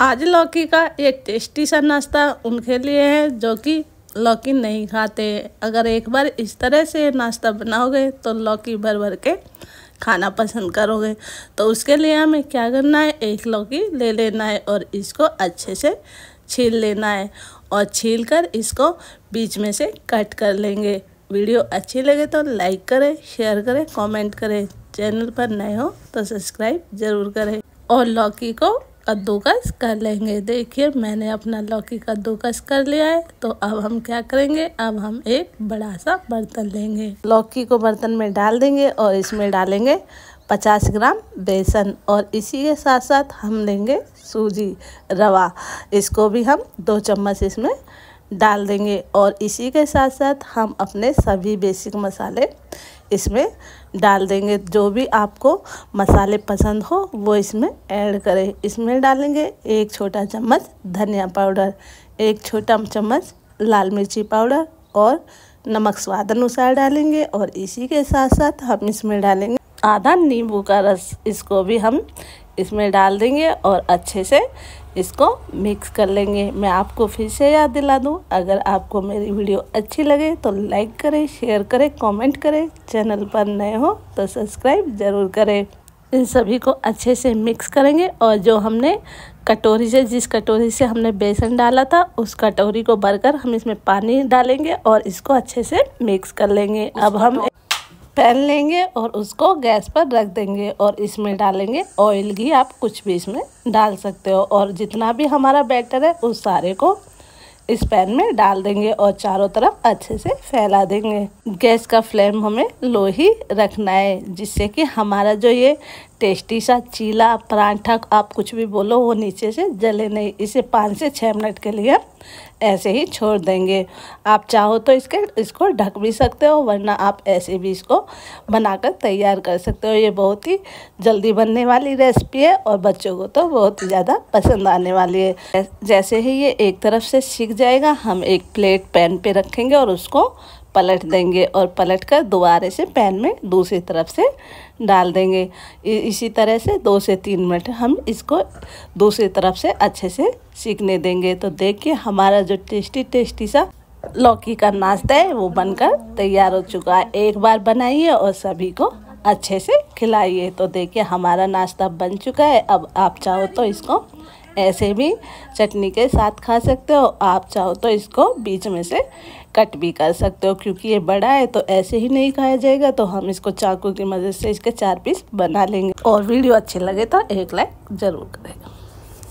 आज लौकी का एक टेस्टी सा नाश्ता उनके लिए है जो कि लौकी नहीं खाते अगर एक बार इस तरह से नाश्ता बनाओगे तो लौकी भर भर के खाना पसंद करोगे तो उसके लिए हमें क्या करना है एक लौकी ले लेना है और इसको अच्छे से छील लेना है और छील कर इसको बीच में से कट कर लेंगे वीडियो अच्छी लगे तो लाइक करें शेयर करें कमेंट करें चैनल पर नए हो तो सब्सक्राइब ज़रूर करें और लौकी को कद्दूकस कर लेंगे देखिए मैंने अपना लौकी कद्दूकस कर लिया है तो अब हम क्या करेंगे अब हम एक बड़ा सा बर्तन लेंगे लौकी को बर्तन में डाल देंगे और इसमें डालेंगे 50 ग्राम बेसन और इसी के साथ साथ हम लेंगे सूजी रवा इसको भी हम दो चम्मच इसमें डाल देंगे और इसी के साथ साथ हम अपने सभी बेसिक मसाले इसमें डाल देंगे जो भी आपको मसाले पसंद हो वो इसमें ऐड करें इसमें डालेंगे एक छोटा चम्मच धनिया पाउडर एक छोटा चम्मच लाल मिर्ची पाउडर और नमक स्वाद अनुसार डालेंगे और इसी के साथ साथ हम इसमें डालेंगे आधा नींबू का रस इसको भी हम इसमें डाल देंगे और अच्छे से इसको मिक्स कर लेंगे मैं आपको फिर से याद दिला दूँ अगर आपको मेरी वीडियो अच्छी लगे तो लाइक करें शेयर करें कमेंट करें चैनल पर नए हो तो सब्सक्राइब ज़रूर करें इन सभी को अच्छे से मिक्स करेंगे और जो हमने कटोरी से जिस कटोरी से हमने बेसन डाला था उस कटोरी को भरकर हम इसमें पानी डालेंगे और इसको अच्छे से मिक्स कर लेंगे अब हम पैन लेंगे और उसको गैस पर रख देंगे और इसमें डालेंगे ऑयल घी आप कुछ भी इसमें डाल सकते हो और जितना भी हमारा बैटर है उस सारे को इस पैन में डाल देंगे और चारों तरफ अच्छे से फैला देंगे गैस का फ्लेम हमें लो ही रखना है जिससे कि हमारा जो ये टेस्टी सा चीला परांठा आप कुछ भी बोलो वो नीचे से जले नहीं इसे पाँच से छः मिनट के लिए ऐसे ही छोड़ देंगे आप चाहो तो इसके इसको ढक भी सकते हो वरना आप ऐसे भी इसको बनाकर तैयार कर सकते हो ये बहुत ही जल्दी बनने वाली रेसिपी है और बच्चों को तो बहुत ही ज़्यादा पसंद आने वाली है जैसे ही ये एक तरफ से सीख जाएगा हम एक प्लेट पैन पर रखेंगे और उसको पलट देंगे और पलट कर दोबारे से पैन में दूसरी तरफ से डाल देंगे इसी तरह से दो से तीन मिनट हम इसको दूसरी तरफ से अच्छे से सीखने देंगे तो देखिए हमारा जो टेस्टी टेस्टी सा लौकी का नाश्ता है वो बनकर तैयार हो चुका है एक बार बनाइए और सभी को अच्छे से खिलाइए तो देखिए हमारा नाश्ता बन चुका है अब आप चाहो तो इसको ऐसे भी चटनी के साथ खा सकते हो आप चाहो तो इसको बीच में से कट भी कर सकते हो क्योंकि ये बड़ा है तो ऐसे ही नहीं खाया जाएगा तो हम इसको चाकू की मदद से इसके चार पीस बना लेंगे और वीडियो अच्छी लगे तो एक लाइक ज़रूर करेगा